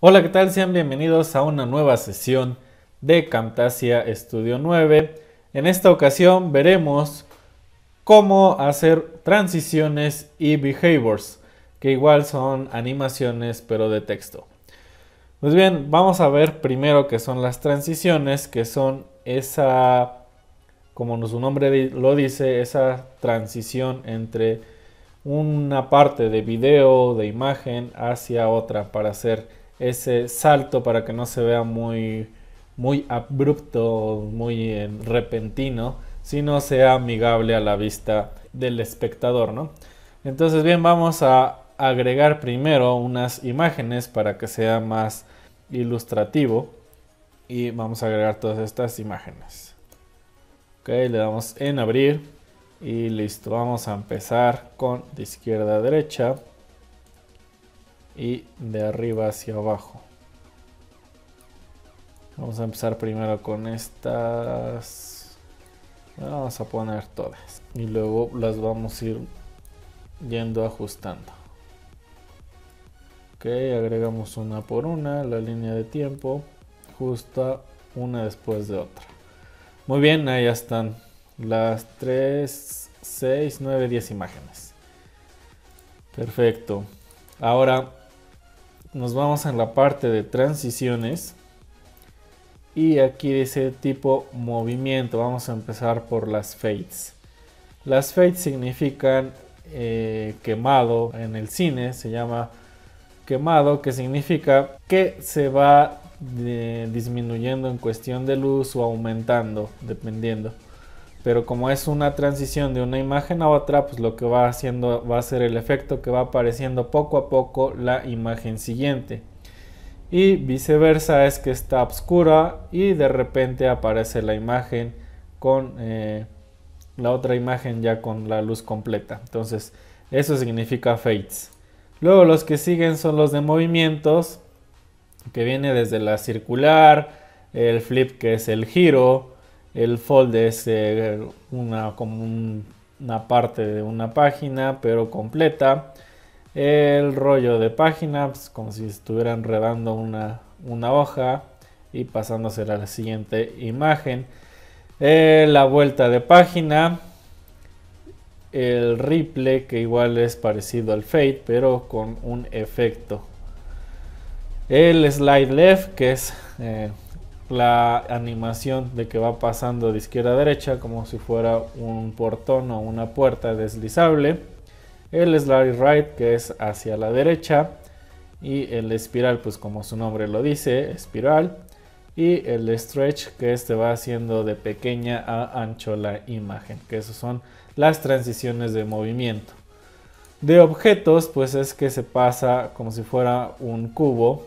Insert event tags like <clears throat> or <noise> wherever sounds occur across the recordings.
Hola, ¿qué tal? Sean bienvenidos a una nueva sesión de Camtasia Studio 9. En esta ocasión veremos cómo hacer transiciones y behaviors, que igual son animaciones pero de texto. Pues bien, vamos a ver primero qué son las transiciones, que son esa, como su nombre lo dice, esa transición entre una parte de video, de imagen, hacia otra para hacer ese salto para que no se vea muy, muy abrupto, muy eh, repentino, sino sea amigable a la vista del espectador, ¿no? Entonces bien, vamos a agregar primero unas imágenes para que sea más ilustrativo y vamos a agregar todas estas imágenes. Ok, le damos en abrir y listo, vamos a empezar con de izquierda a derecha y de arriba hacia abajo. Vamos a empezar primero con estas. Vamos a poner todas. Y luego las vamos a ir yendo ajustando. Ok, agregamos una por una, la línea de tiempo, justa una después de otra. Muy bien, ahí están las 3, 6, 9, 10 imágenes. Perfecto. Ahora nos vamos en la parte de transiciones y aquí dice tipo movimiento. Vamos a empezar por las fades. Las fades significan eh, quemado en el cine, se llama quemado, que significa que se va eh, disminuyendo en cuestión de luz o aumentando, dependiendo pero como es una transición de una imagen a otra, pues lo que va haciendo va a ser el efecto que va apareciendo poco a poco la imagen siguiente. Y viceversa es que está oscura y de repente aparece la imagen con eh, la otra imagen ya con la luz completa. Entonces eso significa fades. Luego los que siguen son los de movimientos, que viene desde la circular, el flip que es el giro, el fold es eh, una, como una parte de una página, pero completa. El rollo de página, pues, como si estuviera enredando una, hoja y pasándose a la siguiente imagen. Eh, la vuelta de página. El ripple, que igual es parecido al fade, pero con un efecto. El slide left, que es eh, la animación de que va pasando de izquierda a derecha como si fuera un portón o una puerta deslizable. El slide right que es hacia la derecha y el espiral pues como su nombre lo dice, espiral. Y el stretch que este va haciendo de pequeña a ancho la imagen, que esas son las transiciones de movimiento. De objetos pues es que se pasa como si fuera un cubo,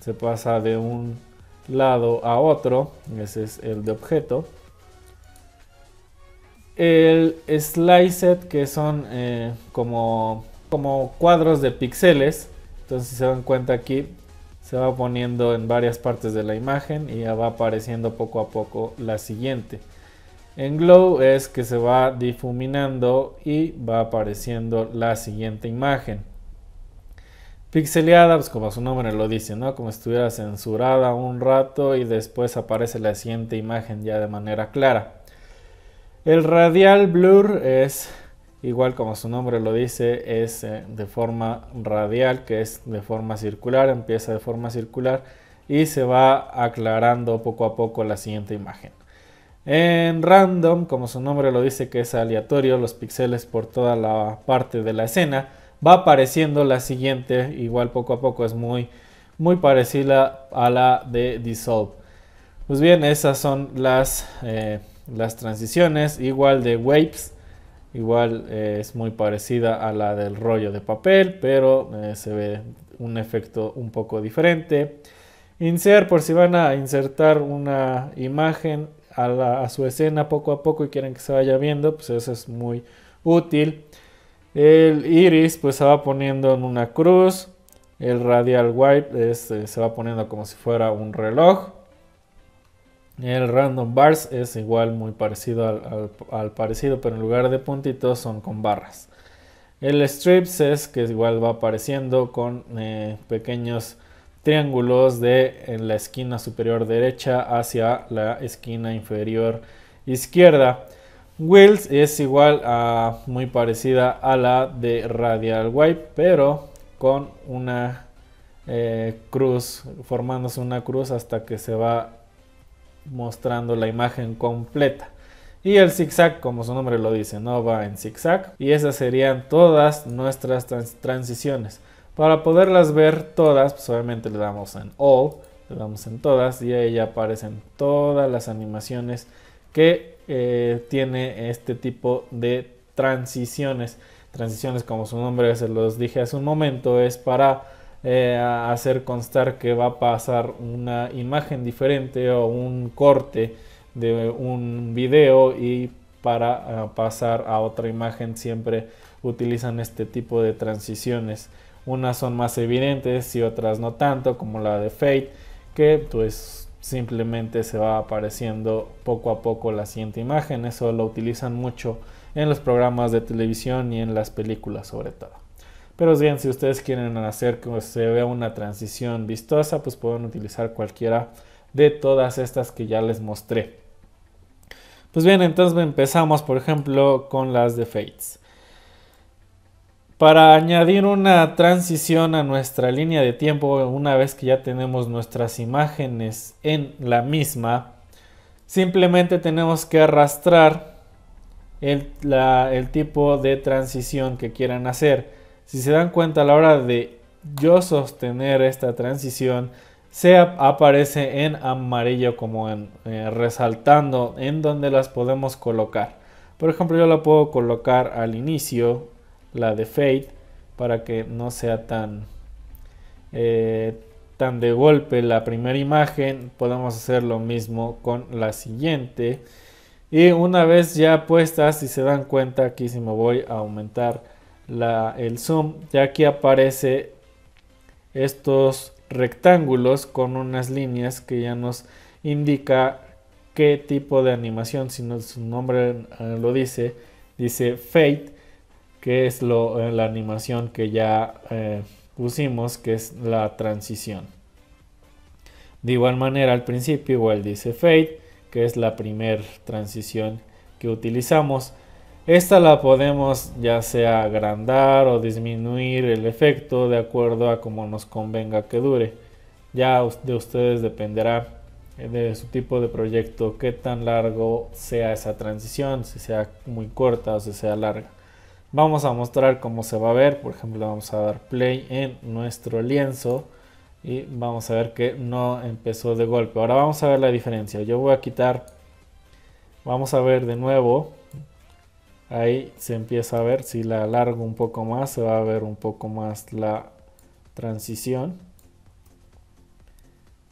se pasa de un lado a otro. Ese es el de objeto. El sliced, que son eh, como, como cuadros de píxeles. Entonces, se dan cuenta aquí, se va poniendo en varias partes de la imagen y ya va apareciendo poco a poco la siguiente. En glow es que se va difuminando y va apareciendo la siguiente imagen. Pixeleada, pues como su nombre lo dice, ¿no? Como estuviera censurada un rato y después aparece la siguiente imagen ya de manera clara. El radial blur es igual como su nombre lo dice, es eh, de forma radial, que es de forma circular, empieza de forma circular y se va aclarando poco a poco la siguiente imagen. En random, como su nombre lo dice, que es aleatorio, los píxeles por toda la parte de la escena va apareciendo la siguiente, igual poco a poco es muy, muy parecida a la de Dissolve. Pues bien, esas son las, eh, las transiciones, igual de Waves, igual eh, es muy parecida a la del rollo de papel, pero eh, se ve un efecto un poco diferente. Insert, por si van a insertar una imagen a su escena poco a poco y quieren que se vaya viendo, pues eso es muy útil. El iris pues se va poniendo en una cruz. El radial white este, se va poniendo como si fuera un reloj. El random bars es igual muy parecido al, parecido, pero en lugar de puntitos son con barras. El strips es que igual va apareciendo con eh, pequeños triángulos de en la esquina superior derecha hacia la esquina inferior izquierda. Wills es igual a muy parecida a la de Radial Wipe, pero con una eh, cruz, formándose una cruz hasta que se va mostrando la imagen completa. Y el zigzag, como su nombre lo dice, no va en zigzag. Y esas serían todas nuestras transiciones. Para poderlas ver todas, pues obviamente le damos en All, le damos en todas y ahí ya aparecen todas las animaciones que eh, tiene este tipo de transiciones. Transiciones, como su nombre se los dije hace un momento, es para eh, hacer constar que va a pasar una imagen diferente o un corte de un video y para eh, pasar a otra imagen siempre utilizan este tipo de transiciones. Unas son más evidentes y otras no tanto, como la de Fade que pues simplemente se va apareciendo poco a poco la siguiente imagen. Eso lo utilizan mucho en los programas de televisión y en las películas sobre todo. Pero bien, si ustedes quieren hacer que se vea una transición vistosa, pues pueden utilizar cualquiera de todas estas que ya les mostré. Pues bien, entonces empezamos por ejemplo con las de Fates para añadir una transición a nuestra línea de tiempo una vez que ya tenemos nuestras imágenes en la misma simplemente tenemos que arrastrar el, tipo de transición que quieran hacer si se dan cuenta a la hora de yo sostener esta transición se aparece en amarillo como en, eh, resaltando en donde las podemos colocar por ejemplo yo la puedo colocar al inicio la de Fade, para que no sea tan, eh, tan de golpe la primera imagen. Podemos hacer lo mismo con la siguiente. Y una vez ya puestas, si se dan cuenta, aquí si me voy a aumentar la, el zoom, ya aquí aparece estos rectángulos con unas líneas que ya nos indica qué tipo de animación, si no, su nombre eh, lo dice, dice Fade, que es lo, eh, la animación que ya eh, pusimos, que es la transición. De igual manera, al principio igual dice fade, que es la primer transición que utilizamos. Esta la podemos ya sea agrandar o disminuir el efecto de acuerdo a como nos convenga que dure. Ya de ustedes dependerá eh, de su tipo de proyecto qué tan largo sea esa transición, si sea muy corta o si sea larga. Vamos a mostrar cómo se va a ver. Por ejemplo, vamos a dar play en nuestro lienzo. Y vamos a ver que no empezó de golpe. Ahora vamos a ver la diferencia. Yo voy a quitar. Vamos a ver de nuevo. Ahí se empieza a ver. Si la alargo un poco más, se va a ver un poco más la transición.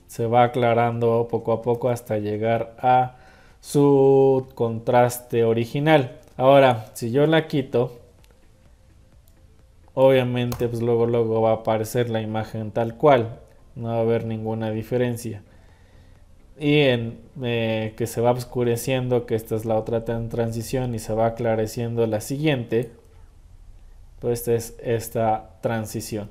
Se va aclarando poco a poco hasta llegar a su contraste original. Ahora, si yo la quito, obviamente pues, luego luego va a aparecer la imagen tal cual, no va a haber ninguna diferencia. Y en eh, que se va oscureciendo, que esta es la otra transición y se va aclareciendo la siguiente, pues esta es esta transición.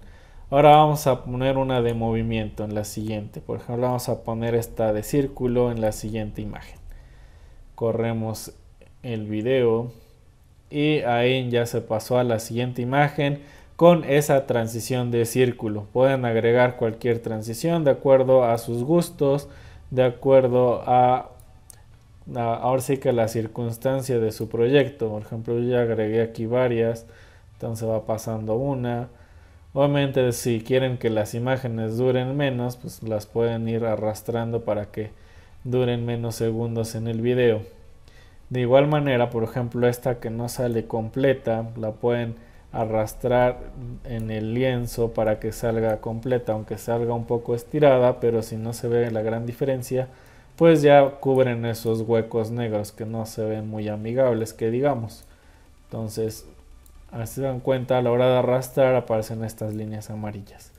Ahora vamos a poner una de movimiento en la siguiente. Por ejemplo, vamos a poner esta de círculo en la siguiente imagen. Corremos el video y ahí ya se pasó a la siguiente imagen con esa transición de círculo. Pueden agregar cualquier transición de acuerdo a sus gustos, de acuerdo a, ahora sí que la circunstancia de su proyecto. Por ejemplo, yo ya agregué aquí varias, entonces va pasando una. Obviamente si quieren que las imágenes duren menos, pues las pueden ir arrastrando para que duren menos segundos en el video. De igual manera, por ejemplo, esta que no sale completa, la pueden arrastrar en el lienzo para que salga completa, aunque salga un poco estirada, pero si no se ve la gran diferencia, pues ya cubren esos huecos negros que no se ven muy amigables, que digamos. Entonces, se dan cuenta, a la hora de arrastrar aparecen estas líneas amarillas.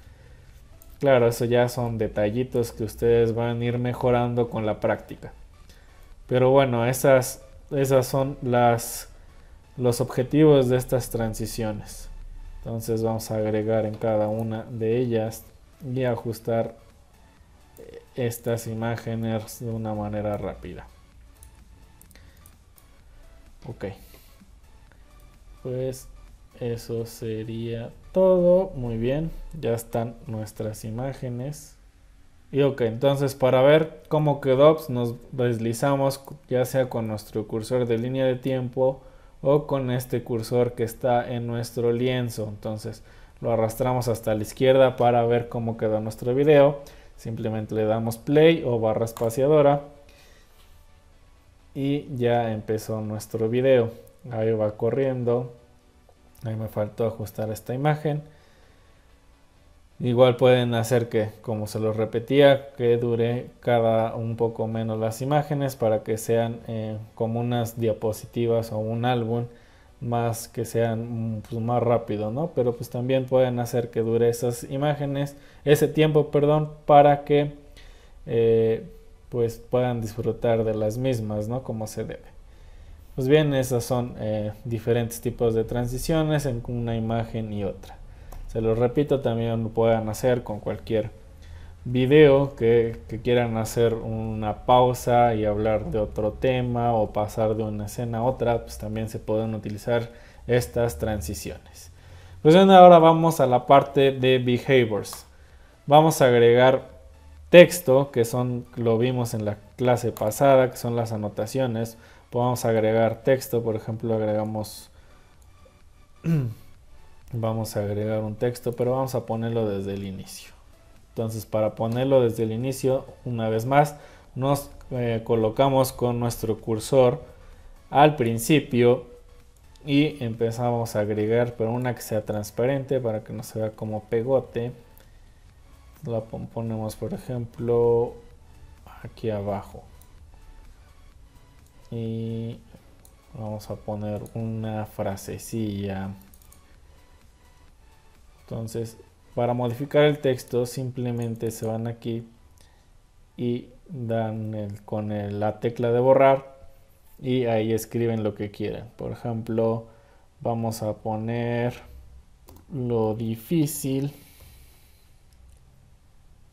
Claro, eso ya son detallitos que ustedes van a ir mejorando con la práctica. Pero bueno, esas esas son los objetivos de estas transiciones. Entonces vamos a agregar en cada una de ellas y ajustar eh, estas imágenes de una manera rápida. Ok. Pues eso sería todo. Muy bien. Ya están nuestras imágenes. Y ok, entonces para ver cómo quedó, pues, nos deslizamos ya sea con nuestro cursor de línea de tiempo o con este cursor que está en nuestro lienzo. Entonces lo arrastramos hasta la izquierda para ver cómo quedó nuestro video. Simplemente le damos play o barra espaciadora y ya empezó nuestro video. Ahí va corriendo. Ahí me faltó ajustar esta imagen. Igual pueden hacer que, como se los repetía, que dure cada un poco menos las imágenes para que sean eh, como unas diapositivas o un álbum más que sean mm, pues, más rápido, ¿no? Pero pues también pueden hacer que dure esas imágenes, ese tiempo, perdón, para que eh, pues puedan disfrutar de las mismas, ¿no? Como se debe. Pues bien, esas son eh, diferentes tipos de transiciones en una imagen y otra. Se los repito, también lo puedan hacer con cualquier video que, quieran hacer una pausa y hablar de otro tema o pasar de una escena a otra, pues también se pueden utilizar estas transiciones. Pues bien, ahora vamos a la parte de behaviors. Vamos a agregar texto, que son, lo vimos en la clase pasada, que son las anotaciones. Podemos agregar texto, por ejemplo, agregamos <clears throat> Vamos a agregar un texto, pero vamos a ponerlo desde el inicio. Entonces para ponerlo desde el inicio, una vez más, nos eh, colocamos con nuestro cursor al principio y empezamos a agregar, pero una que sea transparente para que no se vea como pegote. La ponemos, por ejemplo, aquí abajo. Y vamos a poner una frasecilla entonces, para modificar el texto simplemente se van aquí y dan con la tecla de borrar y ahí escriben lo que quieran. Por ejemplo, vamos a poner lo difícil.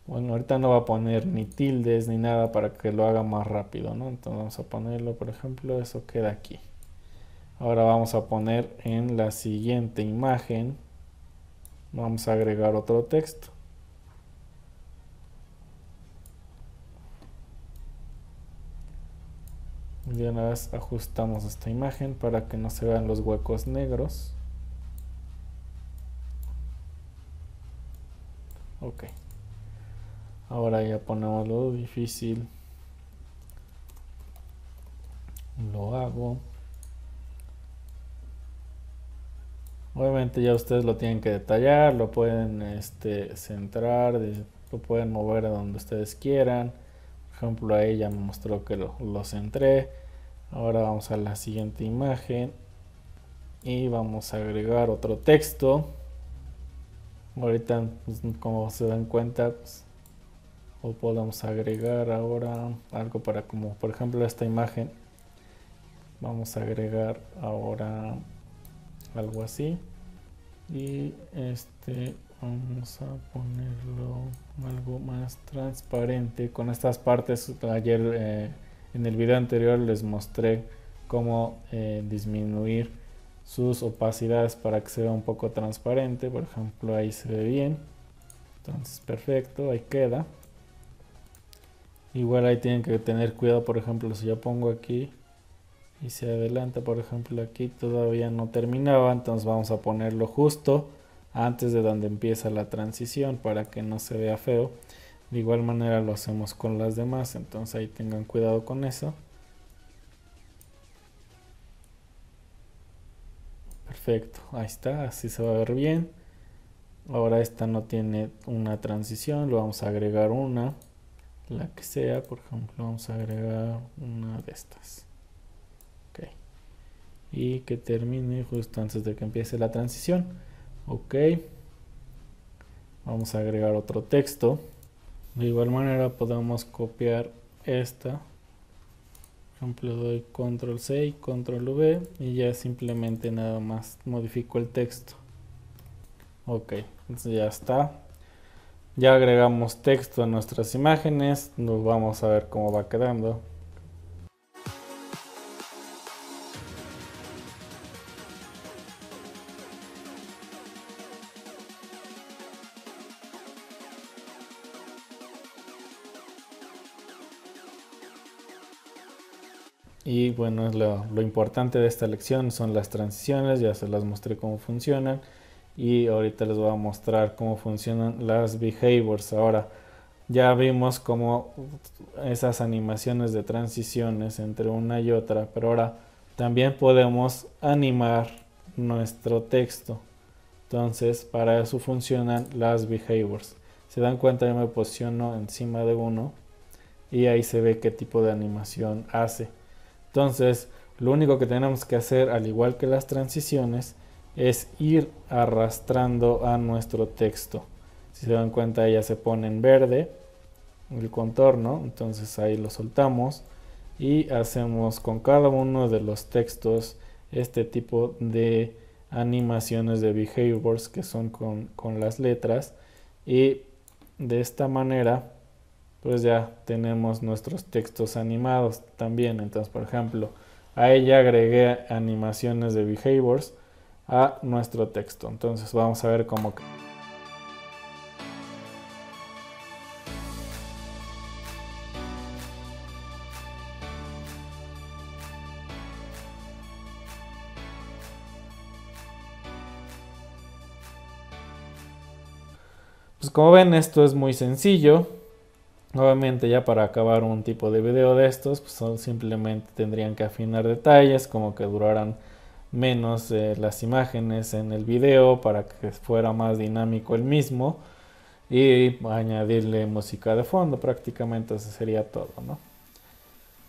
Bueno, ahorita no va a poner ni tildes ni nada para que lo haga más rápido, ¿no? Entonces vamos a ponerlo, por ejemplo, eso queda aquí. Ahora vamos a poner en la siguiente imagen Vamos a agregar otro texto. de una vez ajustamos esta imagen para que no se vean los huecos negros. Ok. Ahora ya ponemos lo difícil. Lo hago. Obviamente ya ustedes lo tienen que detallar, lo pueden este, centrar, lo pueden mover a donde ustedes quieran. Por ejemplo, ahí ya me mostró que lo, centré. Ahora vamos a la siguiente imagen y vamos a agregar otro texto. Ahorita, pues, como se dan cuenta, pues, o podemos agregar ahora algo para como, por ejemplo, esta imagen. Vamos a agregar ahora algo así y este vamos a ponerlo algo más transparente con estas partes ayer eh, en el video anterior les mostré cómo eh, disminuir sus opacidades para que se vea un poco transparente por ejemplo ahí se ve bien entonces perfecto ahí queda igual ahí tienen que tener cuidado por ejemplo si yo pongo aquí y se adelanta por ejemplo aquí todavía no terminaba entonces vamos a ponerlo justo antes de donde empieza la transición para que no se vea feo de igual manera lo hacemos con las demás entonces ahí tengan cuidado con eso perfecto ahí está así se va a ver bien ahora esta no tiene una transición le vamos a agregar una la que sea por ejemplo vamos a agregar una de estas y que termine justo antes de que empiece la transición. Ok. Vamos a agregar otro texto. De igual manera podemos copiar esta. Por ejemplo, doy control C y control V y ya simplemente nada más modifico el texto. Ok, entonces ya está. Ya agregamos texto a nuestras imágenes. Nos vamos a ver cómo va quedando. Y bueno, lo, importante de esta lección son las transiciones, ya se las mostré cómo funcionan. Y ahorita les voy a mostrar cómo funcionan las behaviors. Ahora, ya vimos cómo esas animaciones de transiciones entre una y otra, pero ahora también podemos animar nuestro texto. Entonces, para eso funcionan las behaviors. Se dan cuenta, yo me posiciono encima de uno y ahí se ve qué tipo de animación hace. Entonces, lo único que tenemos que hacer, al igual que las transiciones, es ir arrastrando a nuestro texto. Si se dan cuenta, ella se pone en verde el contorno, entonces ahí lo soltamos y hacemos con cada uno de los textos este tipo de animaciones de behaviors que son con, con las letras y de esta manera pues ya tenemos nuestros textos animados también. Entonces, por ejemplo, a ella agregué animaciones de behaviors a nuestro texto. Entonces vamos a ver cómo... Pues como ven esto es muy sencillo, Nuevamente ya para acabar un tipo de video de estos, pues son, simplemente tendrían que afinar detalles, como que duraran menos eh, las imágenes en el video para que fuera más dinámico el mismo y añadirle música de fondo prácticamente eso sería todo, ¿no?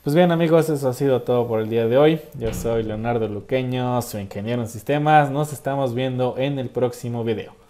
Pues bien amigos, eso ha sido todo por el día de hoy. Yo soy Leonardo Luqueño, su ingeniero en sistemas. Nos estamos viendo en el próximo video.